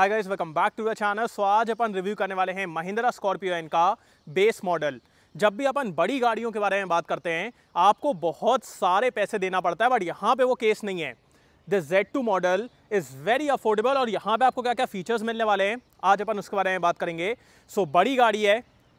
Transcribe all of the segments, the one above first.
hi guys welcome back to the channel so आज अपन review करने वाले हैं महिंद्रा स्कॉर्पियो इनका बेस मॉडल जब भी अपन बड़ी गाड़ियों के बारे में बात करते हैं आपको बहुत सारे पैसे देना पड़ता है बट यहाँ पे वो केस नहीं है the Z two model is very affordable और यहाँ पे आपको क्या क्या फीचर्स मिलने वाले हैं आज अपन उसके बारे में बात करेंगे सो so, बड़ी गाड़ी है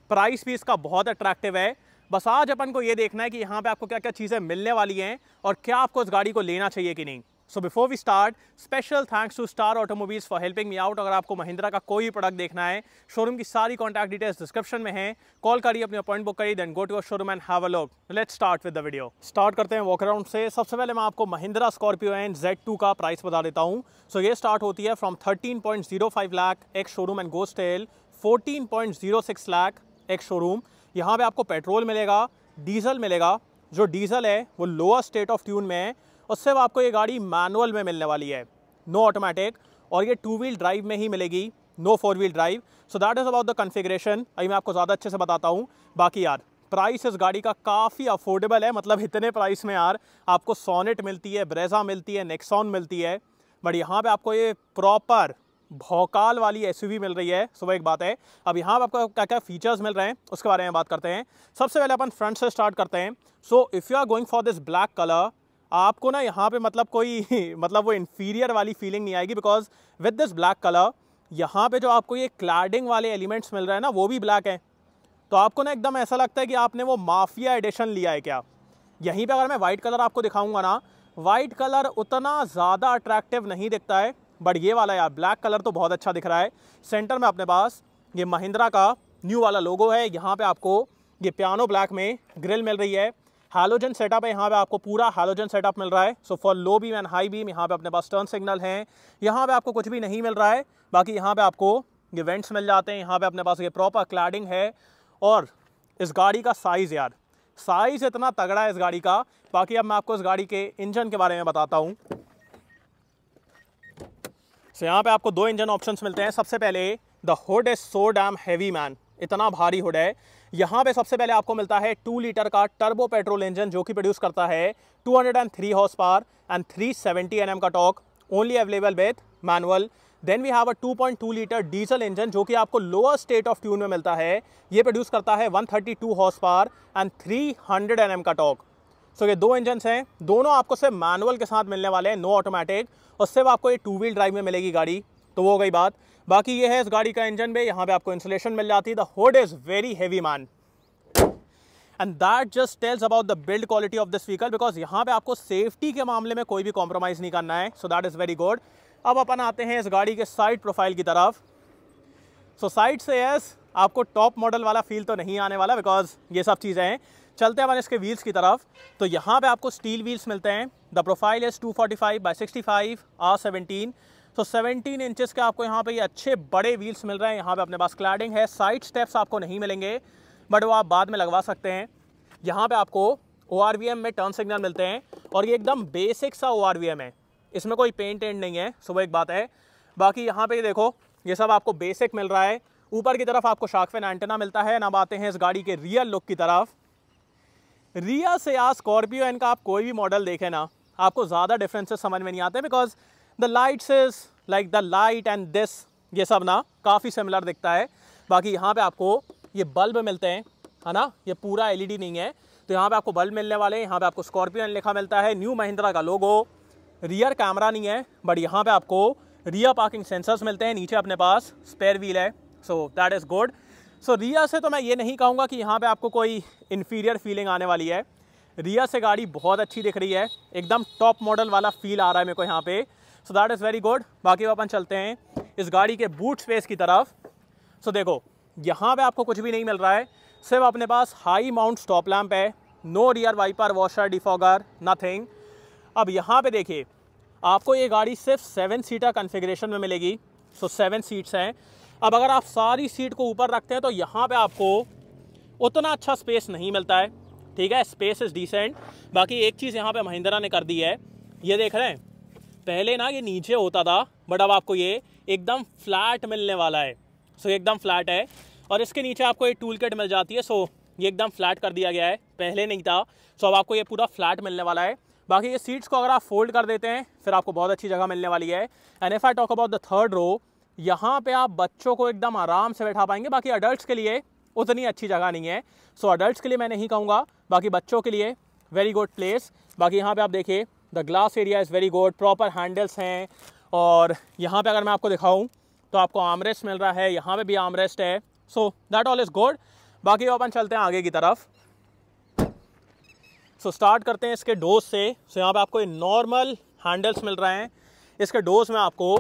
प्राइस भी इसका बहुत अट्रैक्टिव है बस आज अपन को ये देखना है कि यहाँ पर आपको क्या क्या चीज़ें मिलने वाली हैं और क्या आपको इस गाड़ी को लेना चाहिए कि नहीं so before we start special thanks to Star Automobiles for helping me out अगर आपको महिंद्रा का कोई भी प्रोडक्ट देखना है शोरूम की सारी कॉन्टैक्ट डिटेल्स डिस्क्रिप्शन में है कॉल करिए अपनी अपॉइंट बुक करिए then go to uh showroom and have a look let's start with the video start करते हैं अराउंड से सबसे पहले मैं आपको Mahindra Scorpio and Z two का प्राइस बता देता हूँ सो so, ये स्टार्ट होती है from thirteen point zero five lakh ex showroom and goes till fourteen point zero six lakh ex showroom यहाँ पे आपको पेट्रोल मिलेगा डीजल मिलेगा जो डीजल है वो लोअर स्टेट ऑफ ट्यून में है और सिर्फ आपको ये गाड़ी मैनुअल में मिलने वाली है नो ऑटोमेटिक और ये टू व्हील ड्राइव में ही मिलेगी no four wheel drive so that is about the configuration अभी मैं आपको ज़्यादा अच्छे से बताता हूँ बाकी यार प्राइस इस गाड़ी का काफ़ी अफोर्डेबल है मतलब इतने प्राइस में यार आपको सोनेट मिलती है ब्रेजा मिलती है नेक्सॉन मिलती है बट यहाँ पे आपको ये प्रॉपर भौकाल वाली एस मिल रही है सुबह एक बात है अब यहाँ पर आपको क्या क्या फीचर्स मिल रहे हैं उसके बारे में बात करते हैं सबसे पहले अपन फ्रंट से स्टार्ट करते हैं so if you are going for this black colour आपको ना यहाँ पे मतलब कोई मतलब वो इन्फीरियर वाली फीलिंग नहीं आएगी because with this black colour यहाँ पे जो आपको ये क्लाडिंग वाले एलिमेंट्स मिल रहे हैं ना वो भी ब्लैक हैं तो आपको ना एकदम ऐसा लगता है कि आपने वो माफिया एडिशन लिया है क्या यहीं पे अगर मैं वाइट कलर आपको दिखाऊंगा ना वाइट कलर उतना ज़्यादा अट्रैक्टिव नहीं दिखता है बट ये वाला यार ब्लैक कलर तो बहुत अच्छा दिख रहा है सेंटर में अपने पास ये महिंद्रा का न्यू वाला लोगो है यहाँ पर आपको ये प्यानो ब्लैक में ग्रिल मिल रही है हालोजन सेटअप है यहाँ पे आपको पूरा हालोजन सेटअप मिल रहा है so for low beam and high beam यहाँ पे अपने पास टर्न सिग्नल हैं यहाँ पे आपको कुछ भी नहीं मिल रहा है बाकी यहाँ पे आपको ये वेंट्स मिल जाते हैं यहाँ पे अपने पास ये प्रॉपर क्लैडिंग है और इस गाड़ी का साइज़ यार साइज़ इतना तगड़ा है इस गाड़ी का बाकी अब मैं आपको इस गाड़ी के इंजन के बारे में बताता हूँ सो यहाँ पे आपको दो इंजन ऑप्शन मिलते हैं सबसे पहले the hood is so damn heavy man इतना भारी हुड है यहाँ पे सबसे पहले आपको मिलता है टू लीटर का टर्बो पेट्रोल इंजन जो कि प्रोड्यूस करता है 203 horse power and N M का torque only available with manual then we have a 2.2 litre diesel engine जो कि आपको लोअर स्टेट ऑफ ट्यून में मिलता है ये प्रोड्यूस करता है 132 हॉर्स पार एंड 300 एनएम का टॉक सो so, ये दो इंजन हैं दोनों आपको सिर्फ मैनुअल के साथ मिलने वाले हैं नो ऑटोमेटिक और सिर्फ आपको ये टू व्हील ड्राइव में मिलेगी गाड़ी तो वो हो गई बात बाकी ये है इस गाड़ी का इंजन में यहाँ पे आपको इंसुलेशन मिल जाती है the hood is very heavy man and that just tells about the build quality of this vehicle because यहाँ पे आपको सेफ्टी के मामले में कोई भी कॉम्प्रोमाइज़ नहीं करना है so that is very good अब अपन आते हैं इस गाड़ी के साइड प्रोफाइल की तरफ सो साइड से यस आपको टॉप मॉडल वाला फील तो नहीं आने वाला बिकॉज ये सब चीज़ें हैं चलते हैं अपन इसके व्हील्स की तरफ तो यहाँ पे आपको स्टील व्हील्स मिलते हैं the profile is 245 forty five by sixty five R seventeen so seventeen inches के आपको यहाँ पे अच्छे बड़े व्हील्स मिल रहे हैं यहाँ पे अपने पास क्लाइडिंग है साइड स्टेप्स आपको नहीं मिलेंगे बट वो आप बाद में लगवा सकते हैं यहाँ पर आपको ओ में टर्न सिग्नल मिलते हैं और ये एकदम बेसिक सा ओ है इसमें कोई पेंट एंड नहीं है सुबह एक बात है बाकी यहाँ पर देखो ये सब आपको बेसिक मिल रहा है ऊपर की तरफ आपको शार्कफेन एंटेना मिलता है ना आते हैं इस गाड़ी के रियल लुक की तरफ रिया से या स्कॉर्पियो एन का आप कोई भी मॉडल देखें ना आपको ज़्यादा डिफरेंसेस समझ में नहीं आते because the lights is like the light and this ये सब ना काफ़ी सिमिलर दिखता है बाकी यहाँ पे आपको ये बल्ब मिलते हैं है ना ये पूरा एलईडी नहीं है तो यहाँ पे आपको बल्ब मिलने वाले हैं यहाँ पे आपको स्कॉर्पियो लिखा मिलता है न्यू महिंद्रा का लोगो रियर कैमरा नहीं है बट यहाँ पे आपको रियर पार्किंग सेंसर्स मिलते हैं नीचे अपने पास स्पेयर व्हील है so that is good so rear से तो मैं ये नहीं कहूँगा कि यहाँ पे आपको कोई इन्फीरियर फीलिंग आने वाली है रिया से गाड़ी बहुत अच्छी दिख रही है एकदम टॉप मॉडल वाला फील आ रहा है मेरे को यहाँ पे so that is very good बाकी अपन चलते हैं इस गाड़ी के बूट स्पेस की तरफ सो so, देखो यहाँ पे आपको कुछ भी नहीं मिल रहा है सिर्फ अपने पास हाई माउंट स्टॉप लैम्प है no rear wiper washer defogger nothing अब यहाँ पे देखिए आपको ये गाड़ी सिर्फ सेवन सीटर कन्फिग्रेशन में मिलेगी सो सेवन सीट्स हैं अब अगर आप सारी सीट को ऊपर रखते हैं तो यहाँ पे आपको उतना अच्छा स्पेस नहीं मिलता है ठीक है स्पेस इज़ डिसेंट बाकी एक चीज़ यहाँ पे महिंद्रा ने कर दी है ये देख रहे हैं पहले ना ये नीचे होता था बट अब आपको ये एकदम फ्लैट मिलने वाला है सो so, एकदम फ्लैट है और इसके नीचे आपको ये टूल किट मिल जाती है सो so, ये एकदम फ्लैट कर दिया गया है पहले नहीं था सो so, अब आपको ये पूरा फ्लैट मिलने वाला है बाकी ये सीट्स को अगर आप फोल्ड कर देते हैं फिर आपको बहुत अच्छी जगह मिलने वाली है and if I talk about the third row यहाँ पर आप बच्चों को एकदम आराम से बैठा पाएंगे बाकी अडल्ट के लिए उतनी अच्छी जगह नहीं है सो so, अडल्ट के लिए मैं नहीं कहूँगा बाकी बच्चों के लिए वेरी गुड प्लेस बाकी यहाँ पर आप देखिए the glass area is very good proper handles हैं और यहाँ पे अगर मैं आपको दिखाऊँ तो आपको आमरेस्ट मिल रहा है यहाँ पे भी आमरेस्ट है so that all is good बाकी अपन चलते हैं आगे की तरफ सो so, स्टार्ट करते हैं इसके डोज से सो so, यहाँ पे आपको नॉर्मल हैंडल्स मिल रहे हैं इसके डोज में आपको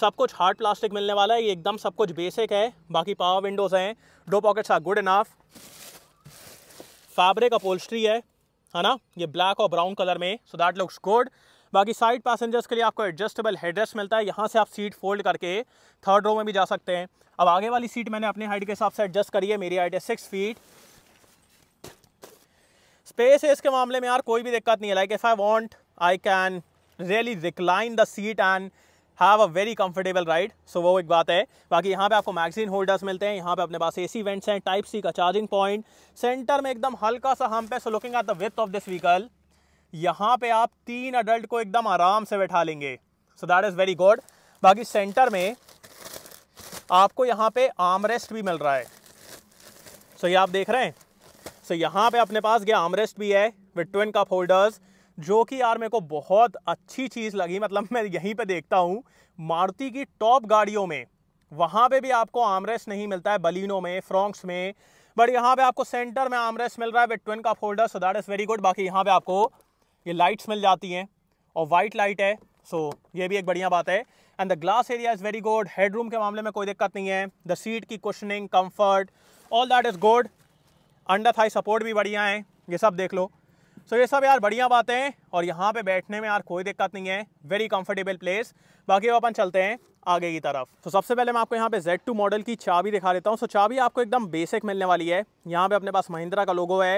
सब कुछ हार्ड प्लास्टिक मिलने वाला है ये एकदम सब कुछ बेसिक है बाकी पावर विंडोज़ हैं door pockets are good enough fabric upholstery है है ना ये ब्लैक और ब्राउन कलर में सो दैट लुक्स गुड बाकी साइड पैसेंजर्स के लिए आपको एडजस्टेबल हेडरेस्ट मिलता है यहाँ से आप सीट फोल्ड करके थर्ड रो में भी जा सकते हैं अब आगे वाली सीट मैंने अपने हाइट के हिसाब से एडजस्ट करी है मेरी हाइट है सिक्स फीट स्पेस है इसके मामले में यार कोई भी दिक्कत नहीं है like if I want I can really recline the seat and have a very comfortable ride so वो एक बात है बाकी यहाँ पे आपको मैगजीन होल्डर्स मिलते हैं यहाँ पे अपने पास एसी वेंट्स हैं टाइप सी का चार्जिंग पॉइंट सेंटर में एकदम हल्का सा हम पे so looking at the width of this vehicle यहाँ पे आप तीन अडल्ट को एकदम आराम से बैठा लेंगे so that is very good बाकी सेंटर में आपको यहाँ पे आर्मरेस्ट भी मिल रहा है सो so, ये आप देख रहे हैं सो so, यहाँ पे अपने पास गया आर्मरेस्ट भी है विथ ट्विन कप होल्डर्स जो कि यार मेरे को बहुत अच्छी चीज़ लगी मतलब मैं यहीं पे देखता हूँ मारुति की टॉप गाड़ियों में वहाँ पे भी आपको आमरेस नहीं मिलता है बलिनो में फ्रॉक्स में बट यहाँ पे आपको सेंटर में आमरेस मिल रहा है विट ट्वेंट का folder so that is very good बाकी यहाँ पे आपको ये लाइट्स मिल जाती हैं और वाइट लाइट है सो so, ये भी एक बढ़िया बात है and the glass area is very good headroom के मामले में कोई दिक्कत नहीं है द सीट की cushioning comfort all that is good under thigh support भी बढ़िया है ये सब देख लो सो so, ये सब यार बढ़िया बातें हैं और यहाँ पे बैठने में यार कोई दिक्कत नहीं है वेरी कंफर्टेबल प्लेस बाकी अब अपन चलते हैं आगे की तरफ तो so, सबसे पहले मैं आपको यहाँ पे Z2 मॉडल की चाबी दिखा देता हूँ सो so, चाबी आपको एकदम बेसिक मिलने वाली है यहाँ पे अपने पास महिंद्रा का लोगो है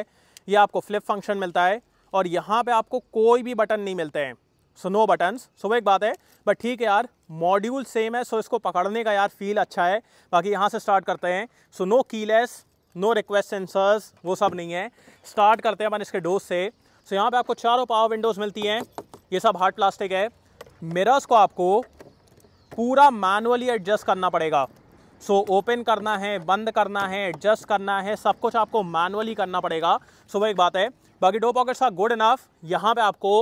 ये आपको फ्लिप फंक्शन मिलता है और यहाँ पर आपको कोई भी बटन नहीं मिलते हैं सो नो बटन सो वो एक बात है बट ठीक है यार मॉड्यूल सेम है सो so इसको पकड़ने का यार फील अच्छा है बाकी यहाँ से स्टार्ट करते हैं so no keyless no request sensors वो सब नहीं है स्टार्ट करते हैं अपन इसके डोज से सो so, यहाँ पे आपको चारों पावर विंडोज़ मिलती हैं ये सब हार्ड प्लास्टिक है मिरर्स को आपको पूरा मैनुअली एडजस्ट करना पड़ेगा सो so, ओपन करना है बंद करना है एडजस्ट करना है सब कुछ आपको मैनुअली करना पड़ेगा सो so, वो एक बात है बाकी door pockets are good enough यहाँ पे आपको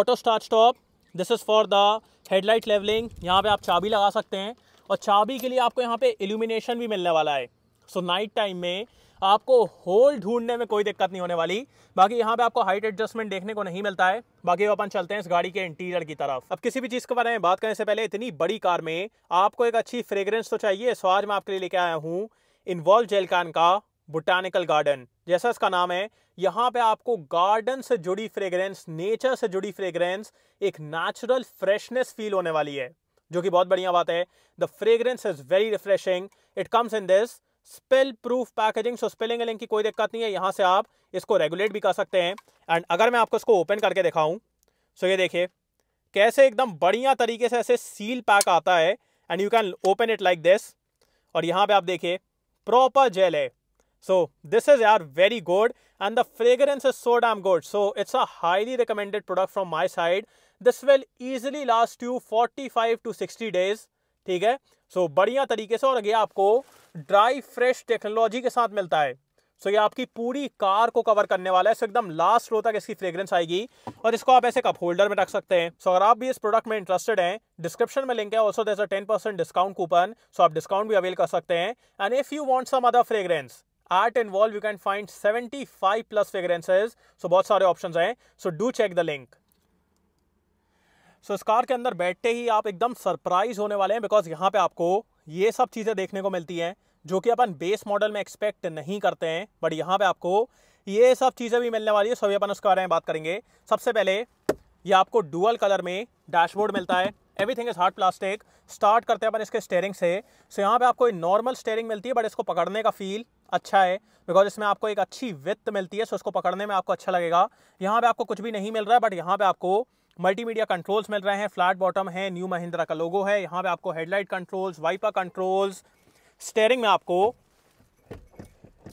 auto start stop this is for the headlight levelling यहाँ पे आप चाबी लगा सकते हैं और चाबी के लिए आपको यहाँ पे इल्यूमिनेशन भी मिलने वाला है सो नाइट टाइम में आपको होल ढूंढने में कोई दिक्कत नहीं होने वाली बाकी यहाँ पे आपको हाइट एडजस्टमेंट देखने को नहीं मिलता है बाकी अपन चलते हैं इस गाड़ी के इंटीरियर की तरफ अब किसी भी चीज़ के बारे में बात करने से पहले इतनी बड़ी कार में आपको एक अच्छी फ्रेग्रेंस तो चाहिए सो आज मैं आपके लिए लेके आया हूँ इन्वॉल्व जेलकान का बोटानिकल गार्डन जैसा इसका नाम है यहाँ पे आपको गार्डन से जुड़ी फ्रेग्रेंस नेचर से जुड़ी फ्रेग्रेंस एक नेचुरल फ्रेशनेस फील होने वाली है जो कि बहुत बढ़िया बात है the fragrance is very refreshing it comes in this spill proof packaging so spilling एलिंग की कोई दिक्कत नहीं है यहाँ से आप इसको रेगुलेट भी कर सकते हैं एंड अगर मैं आपको इसको ओपन करके दिखाऊँ सो ये देखिए कैसे एकदम बढ़िया तरीके से ऐसे सील पैक आता है and you can open it like this और यहाँ पे आप देखिए प्रॉपर जेल है so this is yaar very good and the fragrance is so damn so it's a highly recommended product from my side this this will last last forty five to sixty days ठीक है सो so, बढ़िया तरीके से और ये आपको dry fresh technology के साथ मिलता है सो so, ये आपकी पूरी कार को कवर करने वाला है सो so, एकदम लास्ट रो तक इसकी फ्रेग्रेंस आएगी और इसको आप ऐसे कप होल्डर में रख सकते हैं सो so, अगर आप भी इस प्रोडक्ट में इंटरेस्टेड हैं डिस्क्रिप्शन में लिंक है also there ten percent discount coupon so आप डिस्काउंट भी अवेल कर सकते हैं and if you want some other fragrance art and valve you can find seventy five plus fragrances so बहुत सारे ऑप्शन हैं so do check the link so इस car के अंदर बैठते ही आप एकदम सरप्राइज होने वाले हैं बिकॉज यहाँ पे आपको ये सब चीज़ें देखने को मिलती हैं जो कि अपन बेस मॉडल में एक्सपेक्ट नहीं करते हैं बट यहाँ पे आपको ये सब चीज़ें भी मिलने वाली है सभी अपन उसके बारे में बात करेंगे सबसे पहले ये आपको डुअल कलर में डैशबोर्ड मिलता है everything is hard plastic start करते हैं अपन इसके स्टेयरिंग से सो यहाँ पे आपको नॉर्मल स्टेयरिंग मिलती है बट इसको पकड़ने का फील अच्छा है बिकॉज इसमें आपको एक अच्छी वित्त मिलती है सो इसको पकड़ने में आपको अच्छा लगेगा यहाँ पे आपको कुछ भी नहीं मिल रहा है बट यहाँ पे आपको मल्टीमीडिया कंट्रोल्स मिल रहे हैं फ्लैट बॉटम है न्यू महिंद्रा का लोगो है यहाँ पे आपको headlight controls wiper controls steering में आपको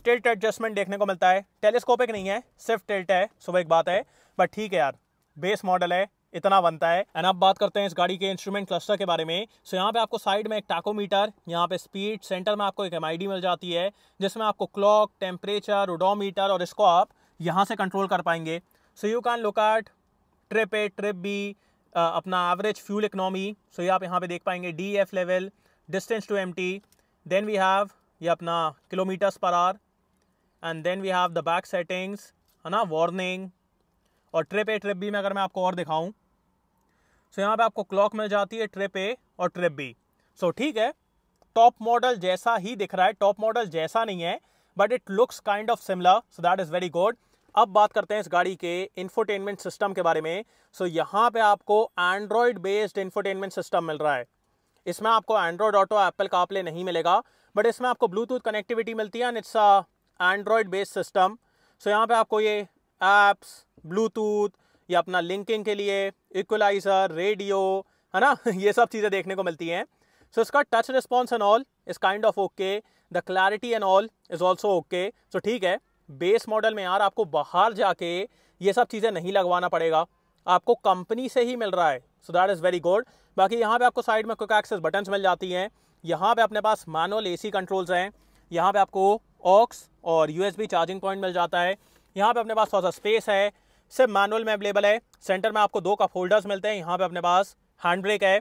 टिल्ट एडजस्टमेंट देखने को मिलता है टेलीस्कोपिक नहीं है सिर्फ टिल्ट है सुबह एक बात है बट ठीक है यार बेस मॉडल है इतना बनता है एंड अब बात करते हैं इस गाड़ी के इंस्ट्रूमेंट क्लस्टर के बारे में सो so, यहाँ पे आपको साइड में एक टाकोमीटर यहाँ पे स्पीड सेंटर में आपको एक एम मिल जाती है जिसमें आपको क्लॉक टेम्परेचर ओडोमीटर और इसको आप यहाँ से कंट्रोल कर पाएंगे so you can look at trip A trip B अपना एवरेज फ्यूल इकनॉमी सो ये आप यहाँ पे देख पाएंगे D F level distance to M T then we have ये अपना kilometres per hour and then we have the back settings है ना वार्निंग और ट्रिप ए ट्रिप बी में अगर मैं आपको और दिखाऊं सो so, यहाँ पे आपको क्लॉक मिल जाती है ट्रिप ए और ट्रिप बी सो ठीक है टॉप मॉडल जैसा ही दिख रहा है टॉप मॉडल जैसा नहीं है but it looks kind of similar so that is very good अब बात करते हैं इस गाड़ी के इन्फोटेनमेंट सिस्टम के बारे में सो so, यहाँ पे आपको एंड्रॉयड बेस्ड इन्फोटेनमेंट सिस्टम मिल रहा है इसमें आपको एंड्रॉयड ऑटो एप्पल का आपले नहीं मिलेगा बट इसमें आपको ब्लूटूथ कनेक्टिविटी मिलती है and it's a Android based system so यहाँ पे आपको ये ऐप्स ब्लूटूथ या अपना लिंकिंग के लिए इक्वलाइजर रेडियो है ना ये सब चीज़ें देखने को मिलती हैं सो so, इसका touch response and all is kind of okay the clarity and all is also okay so ठीक है बेस मॉडल में यार आपको बाहर जाके ये सब चीज़ें नहीं लगवाना पड़ेगा आपको कंपनी से ही मिल रहा है so that is very good बाकी यहाँ पे आपको साइड में क्विक एक्सेस बटन्स मिल जाती हैं यहाँ पे अपने पास मैनुअल एसी कंट्रोल्स हैं यहाँ पे आपको ऑक्स और यूएसबी चार्जिंग पॉइंट मिल जाता है यहाँ पे अपने पास थोड़ा सा स्पेस है सिर्फ मैनुअल में अवेलेबल है सेंटर में आपको दो कप होल्डर्स मिलते हैं यहाँ पे अपने पास हैंड ब्रेक है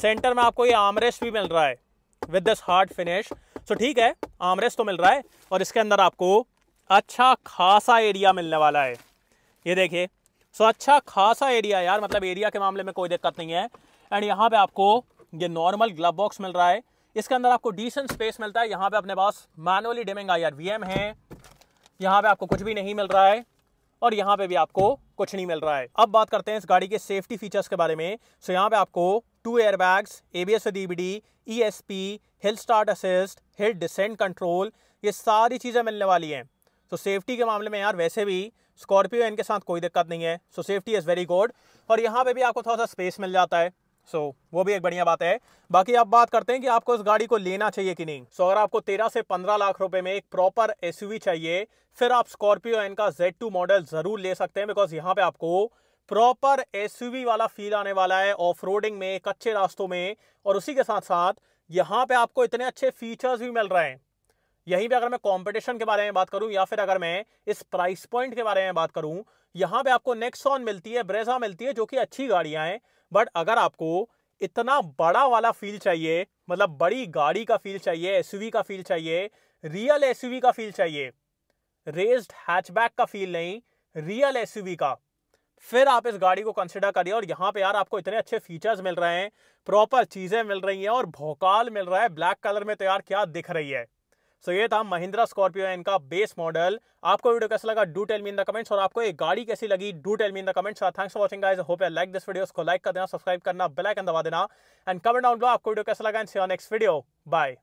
सेंटर में आपको ये आमरेस भी मिल रहा है with this hard finish so ठीक है आमरेस तो मिल रहा है और इसके अंदर आपको अच्छा खासा एरिया मिलने वाला है ये देखिए सो अच्छा खासा एरिया यार मतलब एरिया के मामले में कोई दिक्कत नहीं है एंड यहाँ पे आपको ये नॉर्मल ग्लब बॉक्स मिल रहा है इसके अंदर आपको डिसेंट स्पेस मिलता है यहाँ पे अपने पास manually dimming I R V M है यहाँ पे आपको कुछ भी नहीं मिल रहा है और यहाँ पे भी आपको कुछ नहीं मिल रहा है अब बात करते हैं इस गाड़ी के सेफ्टी फीचर्स के बारे में सो यहाँ पे आपको two air bags A B S DBD E S P hill start assist hill descent control ये सारी चीज़ें मिलने वाली हैं सो सेफ्टी के मामले में यार वैसे भी स्कॉर्पियो इनके साथ कोई दिक्कत नहीं है so safety is very good और यहाँ पे भी आपको थोड़ा सा स्पेस मिल जाता है सो so, वो भी एक बढ़िया बात है बाकी आप बात करते हैं कि आपको इस गाड़ी को लेना चाहिए कि नहीं सो so, अगर आपको 13 से 15 लाख रुपए में एक प्रॉपर एस चाहिए फिर आप स्कॉर्पियो एन का जेड टू मॉडल जरूर ले सकते हैं बिकॉज यहाँ पे आपको प्रॉपर एस वाला फील आने वाला है ऑफ में कच्चे रास्तों में और उसी के साथ साथ यहाँ पे आपको इतने अच्छे फीचर्स भी मिल रहे हैं यहीं पे अगर मैं कंपटीशन के बारे में बात करूं या फिर अगर मैं इस प्राइस पॉइंट के बारे में बात करूं यहां पे आपको नेक्सॉन मिलती है ब्रेजा मिलती है जो कि अच्छी गाड़ियां हैं बट अगर आपको इतना बड़ा वाला फील चाहिए मतलब बड़ी गाड़ी का फील चाहिए एस का फील चाहिए रियल एस का फील चाहिए रेस्ड हैचबैक का फील नहीं रियल एसयूवी का फिर आप इस गाड़ी को कंसिडर करिए और यहाँ पे यार आपको इतने अच्छे फीचर्स मिल रहे हैं प्रॉपर चीज़ें मिल रही हैं और भोकाल मिल रहा है ब्लैक कलर में तो यार क्या दिख रही है सो so, ये था महिंद्रा स्कॉर्पियो इनका बेस मॉडल आपको वीडियो कैसा लगा do tell me in the comments और आपको ये गाड़ी कैसी लगी do tell me in the comments thanks for watching guys hope I like this video उसको लाइक कर देना सब्सक्राइब करना बेल आइकन दबा देना एंड कमेंट डाउन बिलो आपको वीडियो कैसा लगा and see next video bye